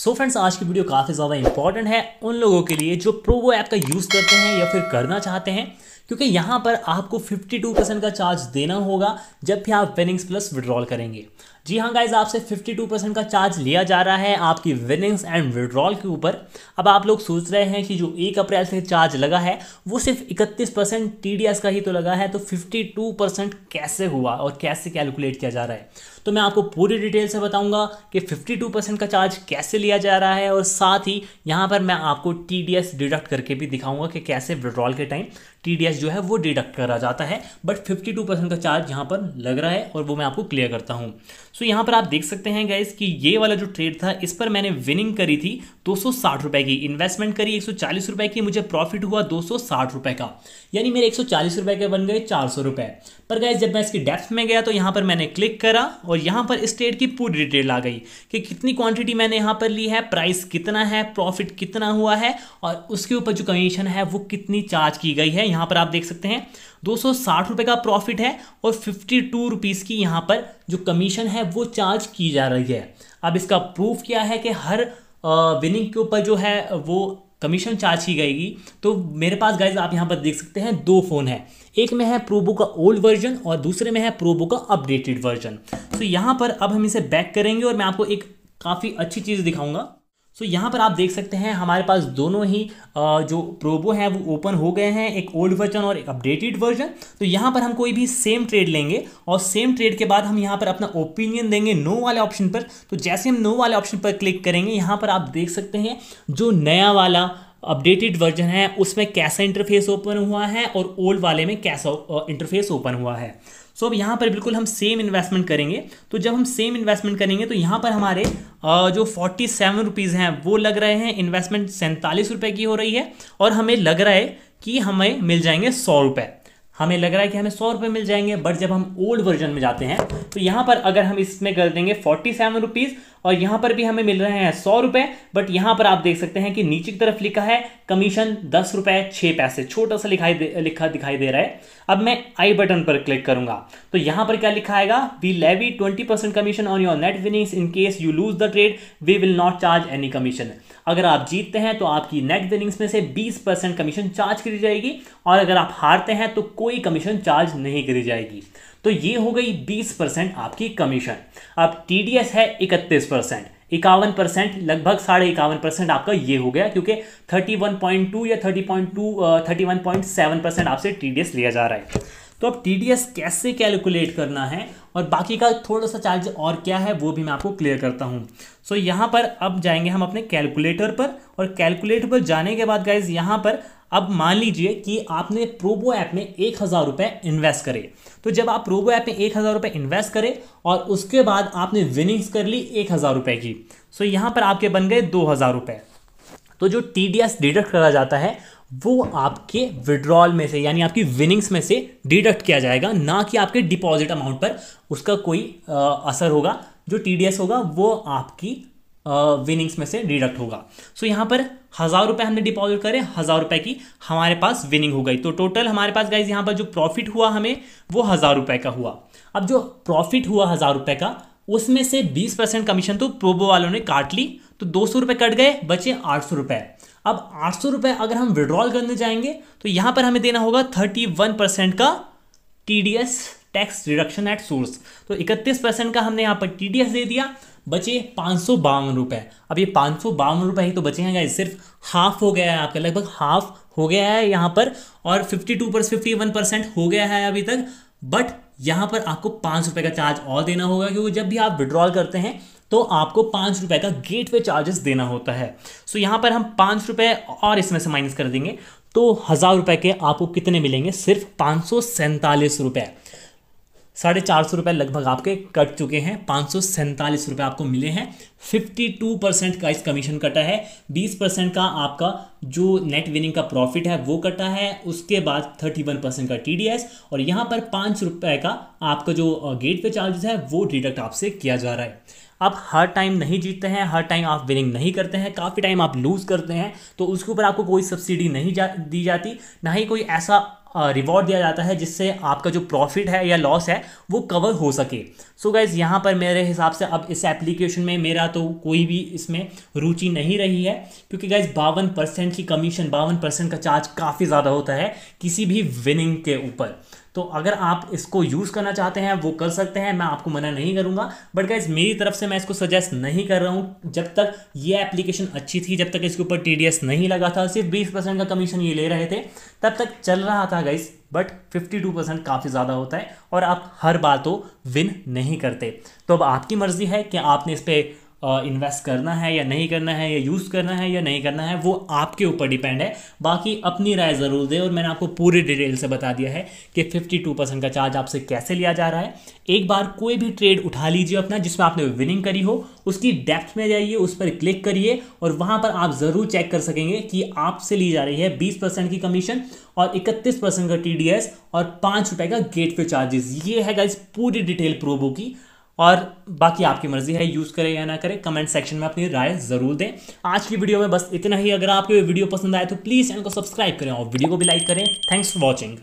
सो so friends आज की video काफ़ी ज़्यादा इंपॉर्टेंट है उन लोगों के लिए जो प्रोवो ऐप का यूज़ करते हैं या फिर करना चाहते हैं क्योंकि यहाँ पर आपको 52 परसेंट का चार्ज देना होगा जब भी आप विनिंग्स प्लस विड्रॉल करेंगे जी हाँ गाइज आपसे 52 परसेंट का चार्ज लिया जा रहा है आपकी विनिंग्स एंड विड्रॉल के ऊपर अब आप लोग सोच रहे हैं कि जो एक अप्रैल से चार्ज लगा है वो सिर्फ 31 परसेंट टी का ही तो लगा है तो 52 परसेंट कैसे हुआ और कैसे कैलकुलेट किया जा रहा है तो मैं आपको पूरी डिटेल से बताऊंगा कि 52 परसेंट का चार्ज कैसे लिया जा रहा है और साथ ही यहाँ पर मैं आपको टी डिडक्ट करके भी दिखाऊंगा कि कैसे विड्रॉल के टाइम टी टीडीएस जो है वो डिडक्ट करा जाता है बट 52 परसेंट का चार्ज यहाँ पर लग रहा है और वो मैं आपको क्लियर करता हूँ सो so, यहाँ पर आप देख सकते हैं गैस कि ये वाला जो ट्रेड था इस पर मैंने विनिंग करी थी दो सौ की इन्वेस्टमेंट करी एक रुपए की मुझे प्रॉफिट हुआ दो रुपए का यानी मेरे एक रुपए के बन गए चार रुपए पर गैस जब मैं इसकी डेप्थ में गया तो यहाँ पर मैंने क्लिक करा और यहाँ पर इस ट्रेड की पूरी डिटेल आ गई कि कितनी क्वान्टिटी मैंने यहाँ पर ली है प्राइस कितना है प्रॉफिट कितना हुआ है और उसके ऊपर जो कमीशन है वो कितनी चार्ज की गई है यहाँ पर आप देख सकते हैं दो सौ का प्रॉफिट है और फिफ्टी टू की यहाँ पर जो कमीशन है वो चार्ज की जा रही है अब इसका प्रूफ क्या है कि हर विनिंग के ऊपर जो है वो कमीशन चार्ज की गएगी तो मेरे पास गाइज आप यहाँ पर देख सकते हैं दो फ़ोन है एक में है प्रोबो का ओल्ड वर्जन और दूसरे में है प्रोबो का अपडेटेड वर्जन तो यहाँ पर अब हम इसे बैक करेंगे और मैं आपको एक काफ़ी अच्छी चीज़ दिखाऊंगा सो so, यहाँ पर आप देख सकते हैं हमारे पास दोनों ही जो प्रोबो हैं वो ओपन हो गए हैं एक ओल्ड वर्जन और एक अपडेटेड वर्जन तो यहाँ पर हम कोई भी सेम ट्रेड लेंगे और सेम ट्रेड के बाद हम यहाँ पर अपना ओपिनियन देंगे नो वाले ऑप्शन पर तो जैसे हम नो वाले ऑप्शन पर क्लिक करेंगे यहाँ पर आप देख सकते हैं जो नया वाला अपडेटेड वर्जन है उसमें कैसा इंटरफेस ओपन हुआ है और ओल्ड वाले में कैसा इंटरफेस ओपन हुआ है सो अब यहाँ पर बिल्कुल हम सेम इन्वेस्टमेंट करेंगे तो जब हम सेम इन्वेस्टमेंट करेंगे तो यहाँ पर हमारे जो फोर्टी सेवन रुपीज़ हैं वो लग रहे हैं इन्वेस्टमेंट सैंतालीस रुपये की हो रही है और हमें लग रहा है कि हमें मिल जाएंगे सौ रुपये हमें लग रहा है कि हमें सौ रुपये मिल जाएंगे बट जब हम ओल्ड वर्जन में जाते हैं तो यहाँ पर अगर हम इसमें कर देंगे फोर्टी सेवन रुपीज़ और यहाँ पर भी हमें मिल रहे हैं सौ रुपये बट यहाँ पर आप देख सकते हैं कि नीचे की तरफ लिखा है कमीशन दस रुपये छः पैसे छोटा सा लिखाई लिखा दिखाई दे रहा है अब मैं आई बटन पर क्लिक करूंगा तो यहाँ पर क्या लिखा आएगा we levy twenty percent commission on your net winnings in case you lose the trade we will not charge any commission अगर आप जीतते हैं तो आपकी नेट विनिंग्स में से बीस परसेंट कमीशन चार्ज करी जाएगी और अगर आप हारते हैं तो कोई कोई कमीशन चार्ज नहीं करी जाएगी तो ये हो गई 20 परसेंट आपकी कमीशन अब टी है 31 परसेंट इक्यावन परसेंट लगभग साढ़े इक्यावन परसेंट आपका ये हो गया क्योंकि 31.2 या 30.2 31.7 परसेंट आपसे टी लिया जा रहा है तो अब टी कैसे कैलकुलेट करना है और बाकी का थोड़ा सा चार्ज और क्या है वो भी मैं आपको क्लियर करता हूँ सो so, यहाँ पर अब जाएंगे हम अपने कैलकुलेटर पर और कैलकुलेटर पर जाने के बाद गाइज यहाँ पर अब मान लीजिए कि आपने प्रोबो ऐप में एक हज़ार रुपये इन्वेस्ट करे तो जब आप प्रोबो ऐप में एक हज़ार रुपये इन्वेस्ट करें और उसके बाद आपने विनिंग्स कर ली एक हज़ार रुपये की सो यहां यहाँ पर आपके बन गए दो हज़ार रुपये तो जो टी डी एस डिडक्ट करा जाता है वो आपके विड्रॉल में से यानी आपकी विनिंग्स में से डिडक्ट किया जाएगा ना कि आपके डिपॉजिट अमाउंट पर उसका कोई आ, असर होगा जो टी डी एस होगा वो आपकी विनिंग्स में से डिडक्ट होगा सो यहाँ पर हज़ार रुपये हमने डिपॉजिट करे हज़ार रुपये की हमारे पास विनिंग हो गई तो टोटल हमारे पास गाइज यहाँ पर जो प्रॉफिट हुआ हमें वो हज़ार रुपये का हुआ अब जो प्रॉफिट हुआ हज़ार रुपये का उसमें से बीस परसेंट कमीशन तो प्रोबो वालों ने काट ली तो दो सौ रुपये कट गए बचे आठ सौ रुपये अब आठ सौ रुपये अगर हम विड्रॉल करने जाएंगे तो यहाँ पर हमें देना होगा थर्टी वन परसेंट का T D S tax reduction at source तो इकतीस परसेंट का हमने यहाँ पर टी डी एस दे दिया बचे पाँच सौ बावन रुपए अब ये पाँच सौ बावन रुपए ही तो बचे हैं गाइज सिर्फ हाफ हो गया है आपका लगभग हाफ हो गया है यहाँ पर और फिफ्टी टू पर फिफ्टी वन परसेंट हो गया है अभी तक बट यहाँ पर आपको पाँच रुपए का चार्ज और देना होगा क्योंकि जब भी आप विड्रॉल करते हैं तो आपको पाँच रुपए का गेट वे चार्जेस देना होता है सो so, यहाँ पर हम पाँच रुपए और इसमें से माइनस कर देंगे तो हज़ार रुपए के आपको कितने मिलेंगे सिर्फ पाँच सौ सैंतालीस रुपए साढ़े चार सौ रुपये लगभग आपके कट चुके हैं पाँच सौ सैंतालीस रुपये आपको मिले हैं फिफ्टी टू परसेंट का इस कमीशन कटा है बीस परसेंट का आपका जो नेट विनिंग का प्रॉफिट है वो कटा है उसके बाद थर्टी वन परसेंट का टी डी एस और यहाँ पर पाँच रुपये का आपका जो गेट पे चार्जेस है वो डिडक्ट आपसे किया जा रहा है आप हर टाइम नहीं जीतते हैं हर टाइम आप विनिंग नहीं करते हैं काफ़ी टाइम आप लूज़ करते हैं तो उसके ऊपर आपको कोई सब्सिडी नहीं जा दी जाती ना ही कोई ऐसा रिवॉर्ड दिया जाता है जिससे आपका जो प्रॉफिट है या लॉस है वो कवर हो सके सो so गाइज़ यहाँ पर मेरे हिसाब से अब इस एप्लीकेशन में मेरा तो कोई भी इसमें रुचि नहीं रही है क्योंकि गाइज़ बावन परसेंट की कमीशन बावन परसेंट का चार्ज काफ़ी ज़्यादा होता है किसी भी विनिंग के ऊपर तो अगर आप इसको यूज़ करना चाहते हैं वो कर सकते हैं मैं आपको मना नहीं करूँगा बट गाइज मेरी तरफ से मैं इसको सजेस्ट नहीं कर रहा हूँ जब तक ये एप्लीकेशन अच्छी थी जब तक इसके ऊपर टी नहीं लगा था सिर्फ बीस का कमीशन ये ले रहे थे तब तक चल रहा था गाइज बट 52 परसेंट काफ़ी ज़्यादा होता है और आप हर बार तो विन नहीं करते तो अब आपकी मर्ज़ी है कि आपने इस पर इन्वेस्ट करना है या नहीं करना है या यूज़ करना है या नहीं करना है वो आपके ऊपर डिपेंड है बाकी अपनी राय ज़रूर दें और मैंने आपको पूरी डिटेल से बता दिया है कि 52 परसेंट का चार्ज आपसे कैसे लिया जा रहा है एक बार कोई भी ट्रेड उठा लीजिए अपना जिसमें आपने विनिंग करी हो उसकी डेप्थ में जाइए उस पर क्लिक करिए और वहाँ पर आप ज़रूर चेक कर सकेंगे कि आपसे ली जा रही है बीस की कमीशन और इकतीस परसेंट का टी और पाँच रुपये का गेट पे चार्जेस ये है गाइज पूरी डिटेल प्रोबो की और बाकी आपकी मर्जी है यूज़ करें या ना करें कमेंट सेक्शन में अपनी राय ज़रूर दें आज की वीडियो में बस इतना ही अगर आपको वीडियो पसंद आए तो प्लीज़ चैनल को सब्सक्राइब करें और वीडियो को भी लाइक करें थैंक्स फॉर वॉचिंग